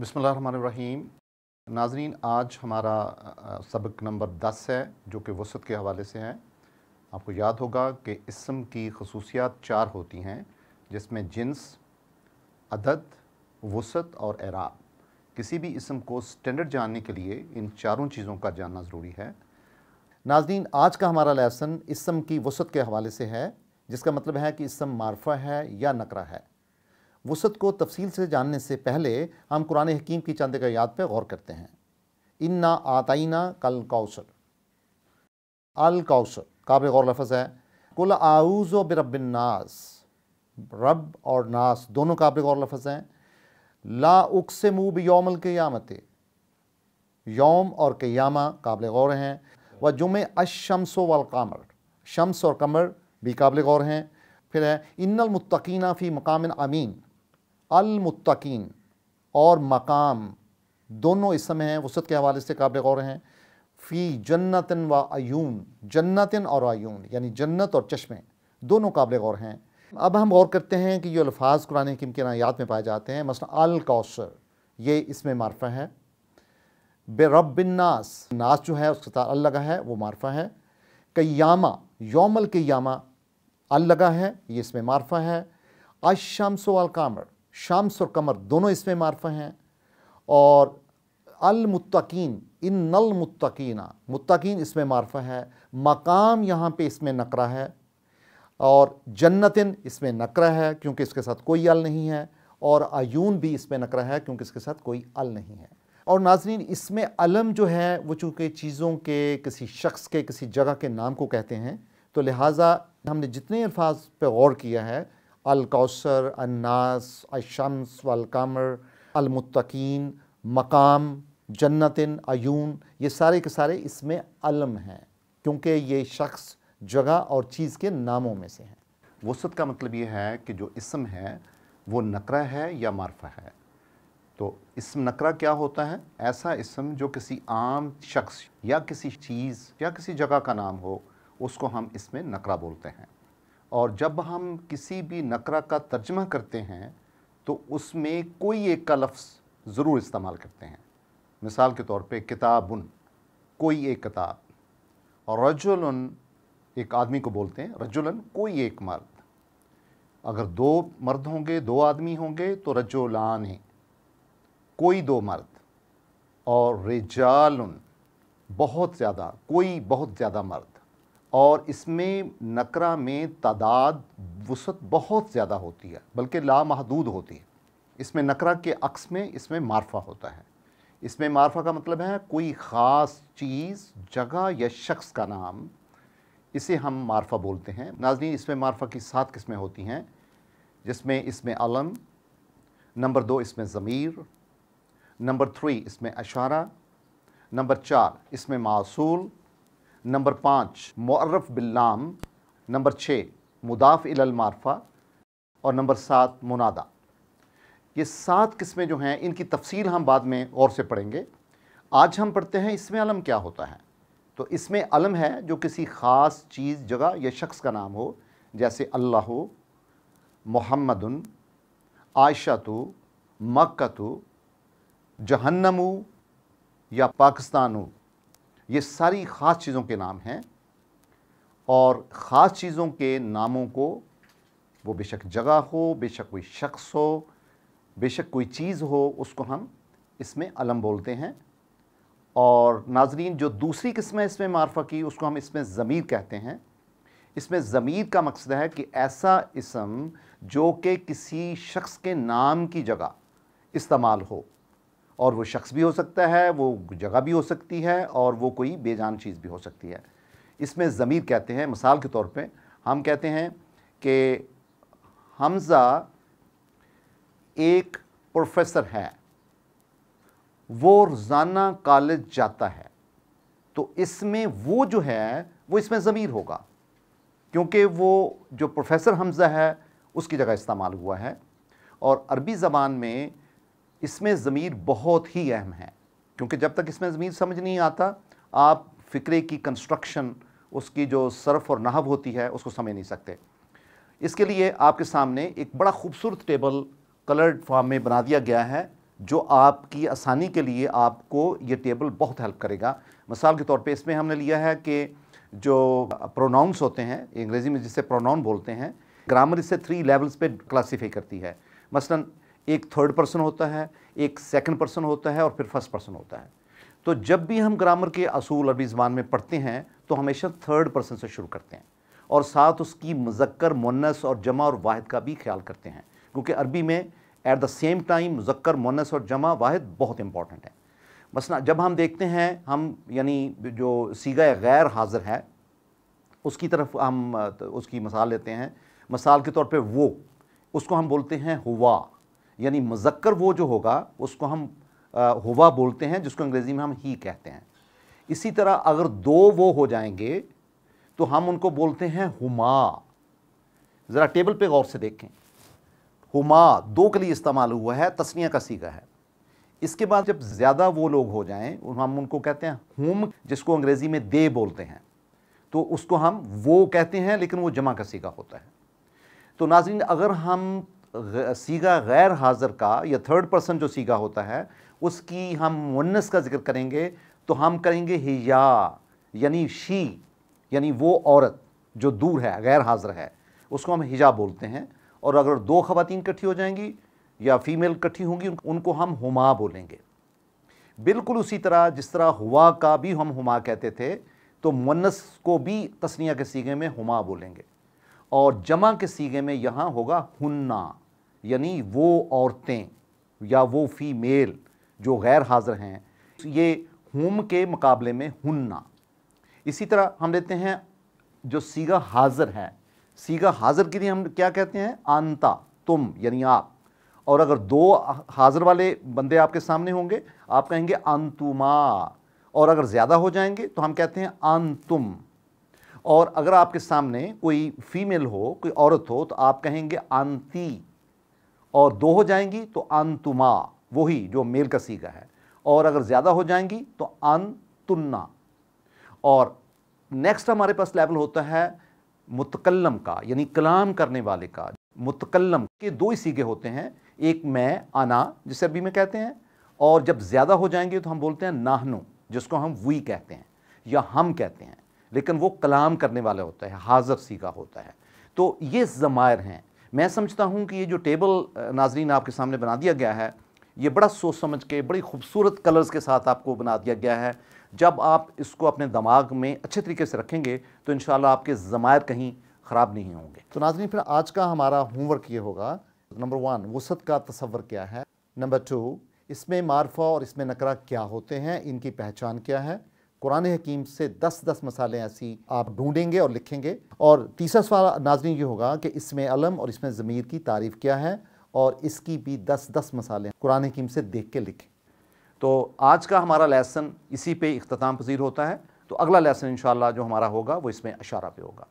बसमीम नाजरीन आज हमारा सबक नंबर दस है जो कि वसत के हवाले से है आपको याद होगा कि इसम की खसूसियात चार होती हैं जिसमें जिन्स अदद वसत और एराब किसी भी इसम को स्टैंडर्ड जानने के लिए इन चारों चीज़ों का जानना ज़रूरी है नाजरीन आज का हमारा लेसन इसम की वसत के हवाले से है जिसका मतलब है कि इसम मारफा है या नकरा है वसत को तफसील से जानने से पहले हम कुरान हकीम की चंद याद पर गौर करते हैं इन्ना आतना कल कौसर अल कौसर काब गौर लफज है कुल आऊज़ व बिरबिननास रब और नास दोनों काबिल गौर लफज हैं ला उक से मुँह के यामत योम और क़यामा काबिल गौर हैं व जुमे अशमस वाल कामर शम्स और कमर भी काबिल गौर हैं फिर है इन्नल फ़ी मकाम अमीन अलमुतकीन और मकाम दोनों इस समय हैं वसत के हवाले से काबिल गौर हैं फ़ी जन्नतन व आयून जन्नतन और अयून यानी जन्नत और चश्मे दोनों काबिल गौर हैं अब हम गौर करते हैं कि ये अल्फाज कुरान हकीम के नायात में पाए जाते हैं मसला अल कौशर ये इसमें मारफा है बेरबिन्नास नास जो है उसके साथ अल लगा है वो मारफा है कयामा योमल कयामा अल लगा है ये इसमें मारफा है अशमसो अल कामर शाम्स और कमर दोनों इसमें मार्फ हैं और अलमुतकीन इन नल मुतकीना मुतकीन इसमें मार्फ है मकाम यहाँ पे इसमें नकरा है और जन्नतिन इसमें नकरा है क्योंकि इसके साथ कोई अल नहीं है और आयून भी इसमें नकरा है क्योंकि इसके साथ कोई अल नहीं है और नाजरीन इसमें अलम जो है वो चूँकि चीज़ों के किसी शख्स के किसी जगह के नाम को कहते हैं तो लिहाजा हमने जितने अल्फाज पर गौर किया है अलकौसर अन्नास अशम्स वालकमर अलमुतकीन मकाम जन्नतिन अयून ये सारे के सारे इसमें अलम हैं क्योंकि ये शख्स जगह और चीज़ के नामों में से हैं वसत का मतलब ये है कि जो इसम है वो नकरा है या मारफा है तो इसम नकरा क्या होता है ऐसा इसम जो किसी आम शख्स या किसी चीज़ या किसी जगह का नाम हो उसको हम इसमें नकरा बोलते हैं और जब हम किसी भी नकरा का तर्जमा करते हैं तो उसमें कोई एक का लफ्ज़ ज़रूर इस्तेमाल करते हैं मिसाल के तौर पे किताबुन कोई एक किताब और रजुलन एक आदमी को बोलते हैं रजुलन कोई एक मर्द अगर दो मर्द होंगे दो आदमी होंगे तो रजुलान है कोई दो मर्द और रिजालन बहुत ज़्यादा कोई बहुत ज़्यादा मर्द और इसमें नकरा में तादाद वसत बहुत ज़्यादा होती है बल्कि लामहदूद होती है इसमें नकरा के अक्स में इसमें मारफा होता है इसमें मारफा का मतलब है कोई ख़ास चीज़ जगह या शख्स का नाम इसे हम मारफा बोलते हैं नाजनी इसमें मारफा की सात किस्में होती हैं जिसमें इसमें अलम नंबर दो इसमें ज़मीर नंबर थ्री इसमें अशारा नंबर चार इसमें मासूल नंबर पाँच मर्रफ़ बिल्लाम नंबर छः मुदाफ़ इलमारफ़ा और नंबर सात मुनादा ये सात किस्में जो हैं इनकी तफसील हम बाद में और से पढ़ेंगे आज हम पढ़ते हैं इसमें अलम क्या होता है तो इसमें अलम है जो किसी ख़ास चीज़ जगह या शख्स का नाम हो जैसे अल्लाह मोहम्मदन आयशा तो मक्का तो जहन्नमू या पाकिस्तानू ये सारी ख़ास चीज़ों के नाम हैं और ख़ास चीज़ों के नामों को वो बेशक जगह हो बेशक कोई शख्स हो बेशक कोई चीज़ हो उसको हम इसमें अलम बोलते हैं और नाजरीन जो दूसरी किस्म है इसमें मारफा की उसको हम इसमें ज़मीर कहते हैं इसमें ज़मीर का मकसद है कि ऐसा इसम जो कि किसी शख्स के नाम की जगह इस्तेमाल हो और वो शख्स भी हो सकता है वो जगह भी हो सकती है और वो कोई बेजान चीज़ भी हो सकती है इसमें ज़मीर कहते हैं मिसाल के तौर पे हम कहते हैं कि हमज़ा एक प्रोफेसर है वो रोज़ाना कॉलेज जाता है तो इसमें वो जो है वो इसमें ज़मीर होगा क्योंकि वो जो प्रोफेसर हमज़ा है उसकी जगह इस्तेमाल हुआ है और अरबी ज़बान में इसमें ज़मीर बहुत ही अहम है क्योंकि जब तक इसमें ज़मीर समझ नहीं आता आप फ़िक्रे की कंस्ट्रक्शन उसकी जो सरफ और नहब होती है उसको समझ नहीं सकते इसके लिए आपके सामने एक बड़ा खूबसूरत टेबल कलर्ड फॉर्म में बना दिया गया है जो आपकी आसानी के लिए आपको ये टेबल बहुत हेल्प करेगा मिसाल के तौर पे इसमें हमने लिया है कि जो प्रोनाउंस होते हैं अंग्रेज़ी में जिसे प्रोनाउन बोलते हैं ग्रामर इसे थ्री लेवल्स पे क्लासीफाई करती है मसलन एक थर्ड पर्सन होता है एक सेकंड पर्सन होता है और फिर फर्स्ट पर्सन होता है तो जब भी हम ग्रामर के असूल अरबी ज़बान में पढ़ते हैं तो हमेशा थर्ड पर्सन से शुरू करते हैं और साथ उसकी मुजक्कर मुनस और जमा और वाहिद का भी ख्याल करते हैं क्योंकि अरबी में एट द सेम टाइम मुजक्कर मुनस और जमा वाहिद बहुत इंपॉर्टेंट है मसला जब हम देखते हैं हम यानी जो सीगा गैर हाजिर है उसकी तरफ हम उसकी मिसाल लेते हैं मिसाल के तौर पे वो उसको हम बोलते हैं हुआ यानी मुजक्कर वो जो होगा उसको हम हुआ बोलते हैं जिसको अंग्रेज़ी में हम ही कहते हैं इसी तरह अगर दो वो हो जाएंगे तो हम उनको बोलते हैं हुमा ज़रा टेबल पे गौर से देखें हुमा दो के लिए इस्तेमाल हुआ है तस्निया का सीगा है इसके बाद जब ज़्यादा वो लोग हो जाएं हम उनको कहते हैं हुम जिसको अंग्रेज़ी में दे बोलते हैं तो उसको हम वो कहते हैं लेकिन वो जमा का सीगा होता है तो नाजिन अगर हम सीगा गैर हाजिर का या थर्ड पर्सन जो सीगा होता है उसकी हम मुन्नस का जिक्र करेंगे तो हम करेंगे हिया यानी शी यानी वो औरत जो दूर है गैर हाजिर है उसको हम हिजा बोलते हैं और अगर दो खवतिन इकट्ठी हो जाएंगी या फीमेल इकट्ठी होंगी उनको हम हुमा बोलेंगे बिल्कुल उसी तरह जिस तरह हुआ का भी हम हुमा कहते थे तो मुन्नस को भी तस्निया के सीगे में हुमा बोलेंगे और जमा के सीगे में यहाँ होगा हुन्ना यानी वो औरतें या वो फीमेल जो गैर हाजिर हैं ये हुम के मुकाबले में हुन्ना इसी तरह हम लेते हैं जो सीगा हाजिर है सीगा हाजिर के लिए हम क्या कहते हैं आंता तुम यानी आप और अगर दो हाजिर वाले बंदे आपके सामने होंगे आप कहेंगे अंतुमा और अगर ज़्यादा हो जाएंगे तो हम कहते हैं अंतुम और अगर आपके सामने कोई फीमेल हो कोई औरत हो तो आप कहेंगे आंती और दो हो जाएंगी तो अंतुमा वही जो मेल का सीगा है और अगर ज़्यादा हो जाएंगी तो अंतुन्ना और नेक्स्ट हमारे पास लेवल होता है मुतकलम का यानी कलाम करने वाले का मुतकलम के दो ही सीगे होते हैं एक मैं आना जिसे अरबी में कहते हैं और जब ज़्यादा हो जाएंगे तो हम बोलते हैं नाहनु जिसको हम वी कहते हैं या हम कहते हैं लेकिन वो कलाम करने वाला होता है हाजर सीखा होता है तो ये ज़मायर हैं मैं समझता हूँ कि ये जो टेबल नाजरीन आपके सामने बना दिया गया है ये बड़ा सोच समझ के बड़ी खूबसूरत कलर्स के साथ आपको बना दिया गया है जब आप इसको अपने दिमाग में अच्छे तरीके से रखेंगे तो इन आपके ज़मायर कहीं ख़राब नहीं होंगे तो नाजरीन फिर आज का हमारा होमवर्क ये होगा नंबर वन वसत का तस्वर क्या है नंबर टू इसमें मारफा और इसमें नकरा क्या होते हैं इनकी पहचान क्या है कुरान हकीम से दस दस मसाले ऐसी आप ढूंढेंगे और लिखेंगे और तीसरा सवाल नाजरी ये होगा कि इसमें अलम और इसमें ज़मीर की तारीफ़ क्या है और इसकी भी दस दस मसाले कुरान हकीम से देख के लिखें तो आज का हमारा लेसन इसी पे अख्ताम पजीर होता है तो अगला लेसन इन जो हमारा होगा वो इसमें अशारा पे होगा